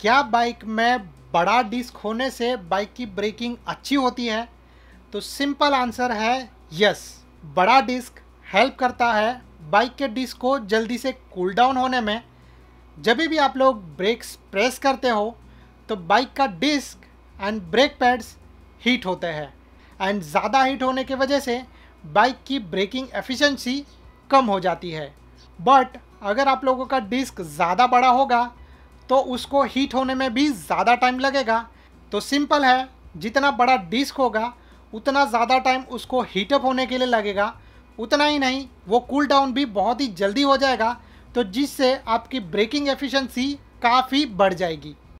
क्या बाइक में बड़ा डिस्क होने से बाइक की ब्रेकिंग अच्छी होती है तो सिंपल आंसर है यस बड़ा डिस्क हेल्प करता है बाइक के डिस्क को जल्दी से कूल डाउन होने में जब भी आप लोग ब्रेक्स प्रेस करते हो तो बाइक का disc and brake pads heat होते हैं एंड ज़्यादा हीट होने की वजह से बाइक की ब्रेकिंग एफिशिएंसी कम हो जाती है बट अगर आप लोगों का डिस्क ज़्यादा बड़ा होगा तो उसको हीट होने में भी ज़्यादा टाइम लगेगा तो सिंपल है जितना बड़ा डिस्क होगा उतना ज़्यादा टाइम उसको हीटअप होने के लिए लगेगा उतना ही नहीं वो कूल cool डाउन भी बहुत ही जल्दी हो जाएगा तो जिससे आपकी ब्रेकिंग एफिशिएंसी काफ़ी बढ़ जाएगी